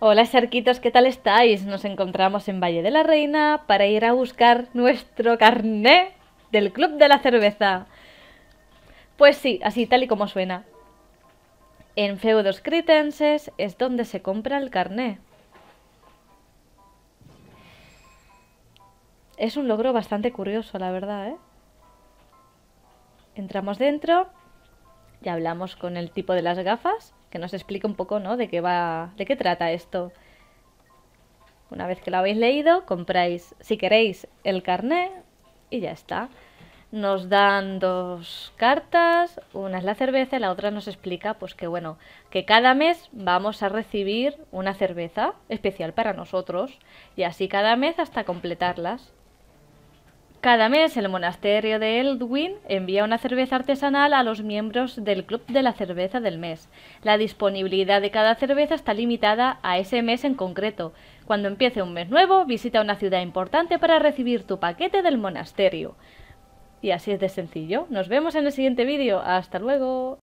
Hola cerquitos, ¿qué tal estáis? Nos encontramos en Valle de la Reina para ir a buscar nuestro carné del Club de la Cerveza. Pues sí, así tal y como suena. En feudos Cretenses es donde se compra el carné. Es un logro bastante curioso, la verdad, ¿eh? Entramos dentro y hablamos con el tipo de las gafas que nos explique un poco, ¿no? De qué va, de qué trata esto. Una vez que lo habéis leído, compráis, si queréis, el carné y ya está. Nos dan dos cartas, una es la cerveza y la otra nos explica pues que bueno, que cada mes vamos a recibir una cerveza especial para nosotros y así cada mes hasta completarlas. Cada mes el monasterio de Eldwin envía una cerveza artesanal a los miembros del Club de la Cerveza del Mes. La disponibilidad de cada cerveza está limitada a ese mes en concreto. Cuando empiece un mes nuevo, visita una ciudad importante para recibir tu paquete del monasterio. Y así es de sencillo. Nos vemos en el siguiente vídeo. Hasta luego.